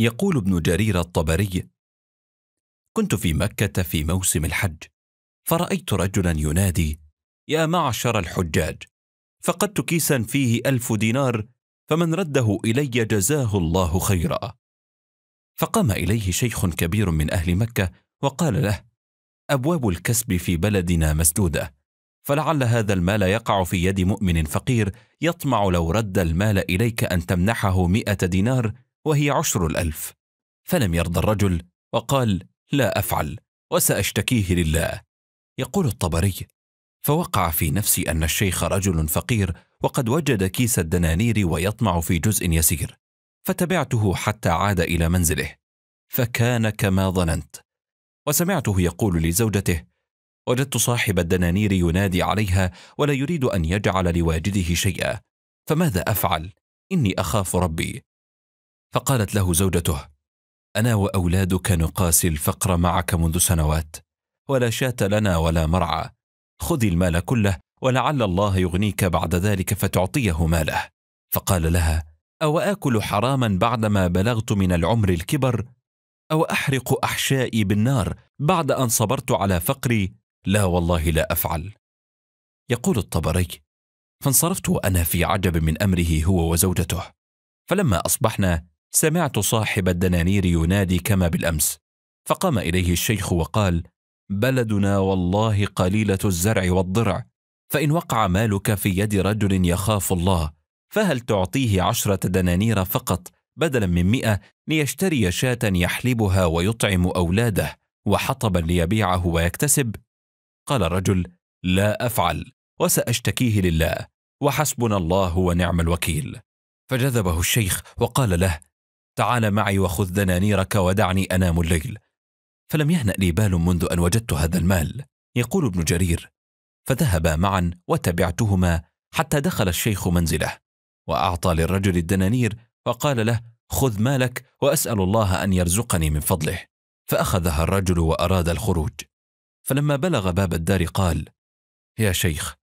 يقول ابن جرير الطبري كنت في مكه في موسم الحج فرايت رجلا ينادي يا معشر الحجاج فقدت كيسا فيه الف دينار فمن رده الي جزاه الله خيرا فقام اليه شيخ كبير من اهل مكه وقال له ابواب الكسب في بلدنا مسدوده فلعل هذا المال يقع في يد مؤمن فقير يطمع لو رد المال اليك ان تمنحه مائه دينار وهي عشر الألف فلم يرضى الرجل وقال لا أفعل وسأشتكيه لله يقول الطبري فوقع في نفسي أن الشيخ رجل فقير وقد وجد كيس الدنانير ويطمع في جزء يسير فتبعته حتى عاد إلى منزله فكان كما ظننت وسمعته يقول لزوجته وجدت صاحب الدنانير ينادي عليها ولا يريد أن يجعل لواجده شيئا فماذا أفعل؟ إني أخاف ربي فقالت له زوجته انا واولادك نقاسي الفقر معك منذ سنوات ولا شاه لنا ولا مرعى خذ المال كله ولعل الله يغنيك بعد ذلك فتعطيه ماله فقال لها او اكل حراما بعدما بلغت من العمر الكبر او احرق احشائي بالنار بعد ان صبرت على فقري لا والله لا افعل يقول الطبري فانصرفت وانا في عجب من امره هو وزوجته فلما اصبحنا سمعت صاحب الدنانير ينادي كما بالامس فقام اليه الشيخ وقال بلدنا والله قليله الزرع والضرع فان وقع مالك في يد رجل يخاف الله فهل تعطيه عشره دنانير فقط بدلا من مئه ليشتري شاه يحلبها ويطعم اولاده وحطبا ليبيعه ويكتسب قال الرجل لا افعل وساشتكيه لله وحسبنا الله ونعم الوكيل فجذبه الشيخ وقال له تعال معي وخذ دنانيرك ودعني أنام الليل فلم يهنأ لي بال منذ أن وجدت هذا المال يقول ابن جرير فذهبا معا وتبعتهما حتى دخل الشيخ منزله وأعطى للرجل الدنانير وقال له خذ مالك وأسأل الله أن يرزقني من فضله فأخذها الرجل وأراد الخروج فلما بلغ باب الدار قال يا شيخ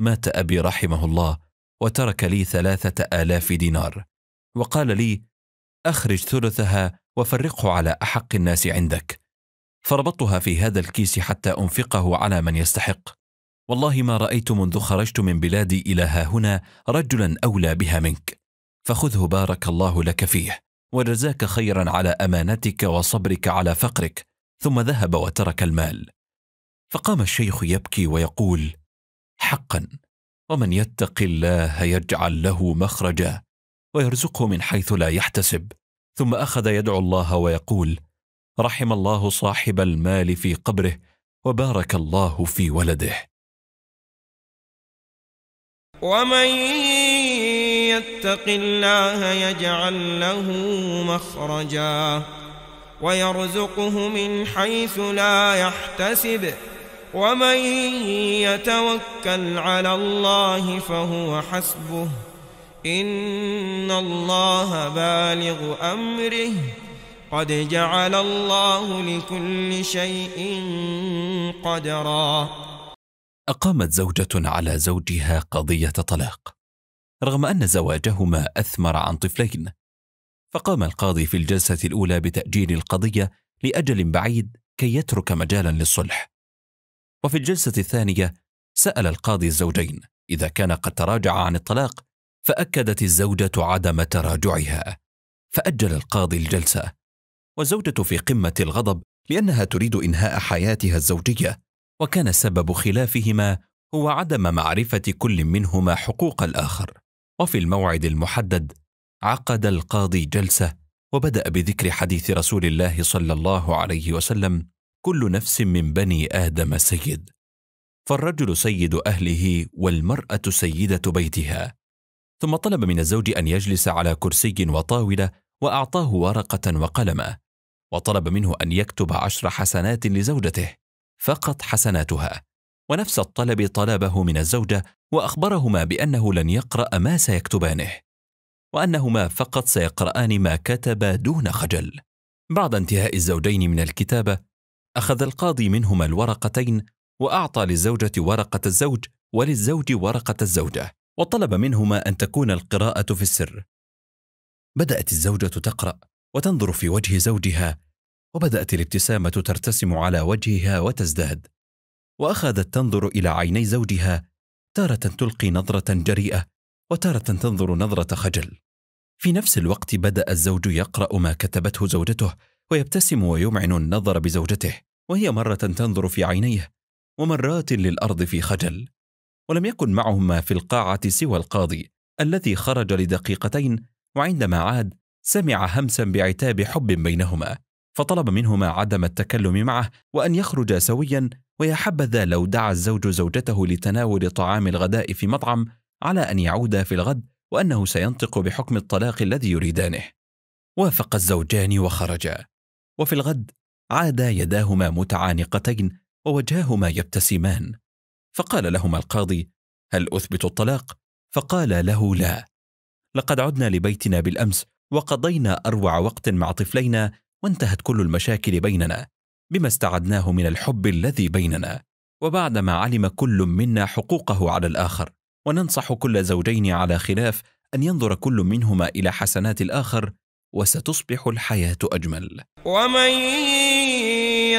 مات أبي رحمه الله وترك لي ثلاثة آلاف دينار وقال لي أخرج ثلثها وفرقه على أحق الناس عندك فربطتها في هذا الكيس حتى أنفقه على من يستحق والله ما رأيت منذ خرجت من بلادي إلى ها هنا رجلا أولى بها منك فخذه بارك الله لك فيه وجزاك خيرا على أمانتك وصبرك على فقرك ثم ذهب وترك المال فقام الشيخ يبكي ويقول حقا ومن يتق الله يجعل له مخرجا ويرزقه من حيث لا يحتسب ثم اخذ يدعو الله ويقول رحم الله صاحب المال في قبره وبارك الله في ولده ومن يتق الله يجعل له مخرجا ويرزقه من حيث لا يحتسب ومن يتوكل على الله فهو حسبه إن الله بالغ أمره قد جعل الله لكل شيء قدرا أقامت زوجة على زوجها قضية طلاق رغم أن زواجهما أثمر عن طفلين فقام القاضي في الجلسة الأولى بتأجيل القضية لأجل بعيد كي يترك مجالا للصلح وفي الجلسة الثانية سأل القاضي الزوجين إذا كان قد تراجع عن الطلاق فاكدت الزوجه عدم تراجعها فاجل القاضي الجلسه والزوجه في قمه الغضب لانها تريد انهاء حياتها الزوجيه وكان سبب خلافهما هو عدم معرفه كل منهما حقوق الاخر وفي الموعد المحدد عقد القاضي جلسه وبدا بذكر حديث رسول الله صلى الله عليه وسلم كل نفس من بني ادم سيد فالرجل سيد اهله والمراه سيده بيتها ثم طلب من الزوج أن يجلس على كرسي وطاولة وأعطاه ورقة وقلما وطلب منه أن يكتب عشر حسنات لزوجته فقط حسناتها ونفس الطلب طلبه من الزوجة وأخبرهما بأنه لن يقرأ ما سيكتبانه وأنهما فقط سيقرآن ما كتب دون خجل بعد انتهاء الزوجين من الكتابة أخذ القاضي منهما الورقتين وأعطى للزوجة ورقة الزوج وللزوج ورقة الزوجة وطلب منهما أن تكون القراءة في السر بدأت الزوجة تقرأ وتنظر في وجه زوجها وبدأت الابتسامة ترتسم على وجهها وتزداد وأخذت تنظر إلى عيني زوجها تارة تلقي نظرة جريئة وتارة تنظر نظرة خجل في نفس الوقت بدأ الزوج يقرأ ما كتبته زوجته ويبتسم ويمعن النظر بزوجته وهي مرة تنظر في عينيه ومرات للأرض في خجل ولم يكن معهما في القاعة سوى القاضي الذي خرج لدقيقتين وعندما عاد سمع همسا بعتاب حب بينهما فطلب منهما عدم التكلم معه وأن يخرجا سويا ويا حبذا لو دعا الزوج زوجته لتناول طعام الغداء في مطعم على أن يعودا في الغد وأنه سينطق بحكم الطلاق الذي يريدانه وافق الزوجان وخرجا وفي الغد عادا يداهما متعانقتين ووجهاهما يبتسمان فقال لهما القاضي هل اثبت الطلاق فقال له لا لقد عدنا لبيتنا بالامس وقضينا اروع وقت مع طفلينا وانتهت كل المشاكل بيننا بما استعدناه من الحب الذي بيننا وبعدما علم كل منا حقوقه على الاخر وننصح كل زوجين على خلاف ان ينظر كل منهما الى حسنات الاخر وستصبح الحياه اجمل ومن